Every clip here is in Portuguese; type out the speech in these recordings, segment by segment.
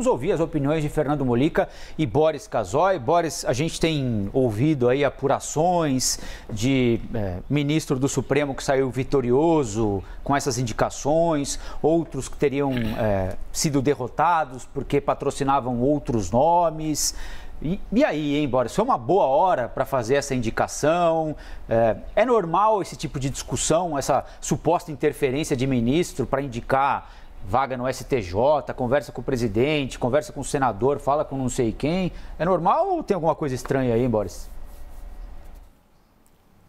Vamos ouvir as opiniões de Fernando Molica e Boris Casoy. Boris, a gente tem ouvido aí apurações de é, ministro do Supremo que saiu vitorioso com essas indicações, outros que teriam é, sido derrotados porque patrocinavam outros nomes. E, e, aí, hein, Boris? Foi uma boa hora para fazer essa indicação? É, é, normal esse tipo de discussão, essa suposta interferência de ministro para indicar vaga no STJ, conversa com o presidente, conversa com o senador, fala com não sei quem. É normal ou tem alguma coisa estranha aí, Boris?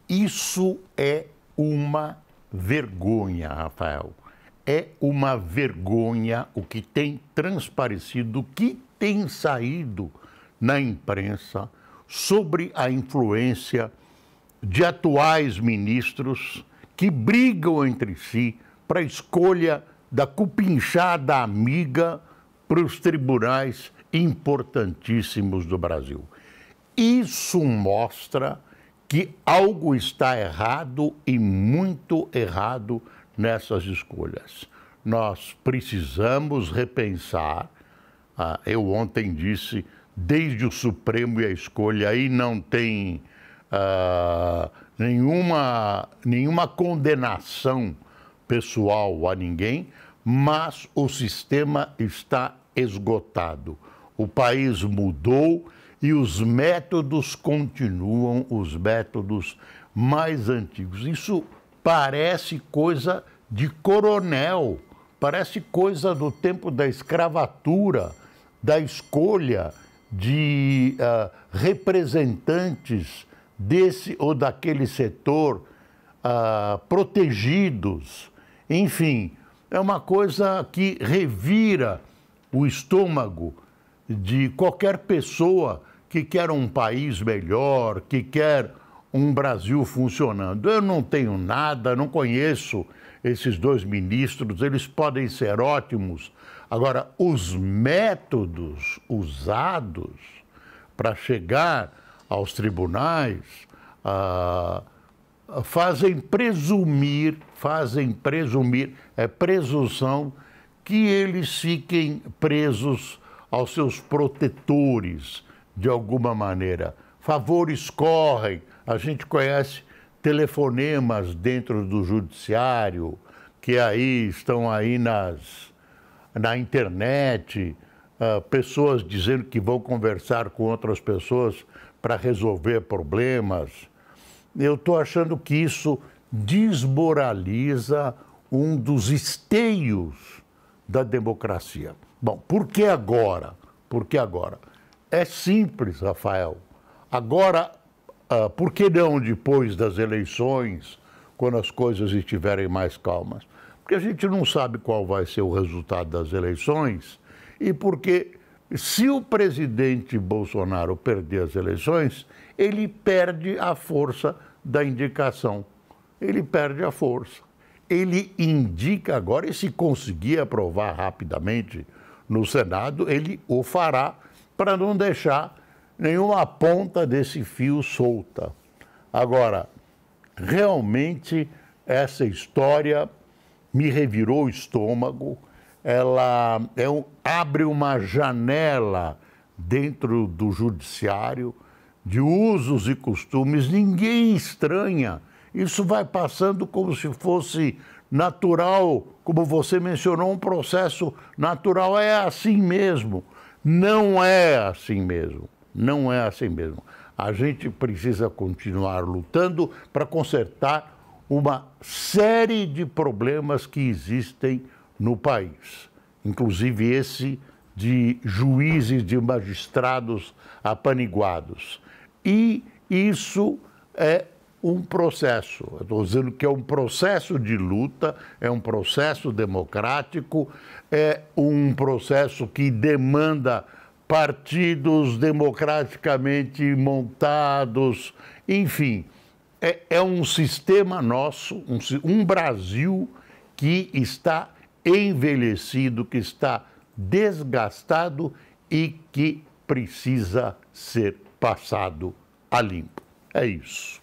Isso é uma vergonha, Rafael. É uma vergonha o que tem transparecido, o que tem saído na imprensa sobre a influência de atuais ministros que brigam entre si para a escolha da cupinchada amiga para os tribunais importantíssimos do Brasil. Isso mostra que algo está errado e muito errado nessas escolhas. Nós precisamos repensar. Ah, eu ontem disse, desde o Supremo e a escolha, aí não tem ah, nenhuma, nenhuma condenação pessoal a ninguém, mas o sistema está esgotado. O país mudou e os métodos continuam os métodos mais antigos. Isso parece coisa de coronel, parece coisa do tempo da escravatura, da escolha de uh, representantes desse ou daquele setor uh, protegidos enfim, é uma coisa que revira o estômago de qualquer pessoa que quer um país melhor, que quer um Brasil funcionando. Eu não tenho nada, não conheço esses dois ministros, eles podem ser ótimos. Agora, os métodos usados para chegar aos tribunais, a fazem presumir, fazem presumir, é presunção, que eles fiquem presos aos seus protetores de alguma maneira. Favores correm, a gente conhece telefonemas dentro do judiciário, que aí estão aí nas, na internet, uh, pessoas dizendo que vão conversar com outras pessoas para resolver problemas eu estou achando que isso desmoraliza um dos esteios da democracia. Bom, por que agora? Por que agora? É simples, Rafael. Agora, uh, por que não depois das eleições, quando as coisas estiverem mais calmas? Porque a gente não sabe qual vai ser o resultado das eleições e porque se o presidente Bolsonaro perder as eleições, ele perde a força da indicação. Ele perde a força. Ele indica agora, e se conseguir aprovar rapidamente no Senado, ele o fará para não deixar nenhuma ponta desse fio solta. Agora, realmente, essa história me revirou o estômago ela é um, abre uma janela dentro do judiciário de usos e costumes, ninguém estranha. Isso vai passando como se fosse natural, como você mencionou, um processo natural. É assim mesmo. Não é assim mesmo. Não é assim mesmo. A gente precisa continuar lutando para consertar uma série de problemas que existem no país, inclusive esse de juízes, de magistrados apaniguados. E isso é um processo. Estou dizendo que é um processo de luta, é um processo democrático, é um processo que demanda partidos democraticamente montados, enfim, é, é um sistema nosso, um, um Brasil que está envelhecido, que está desgastado e que precisa ser passado a limpo. É isso.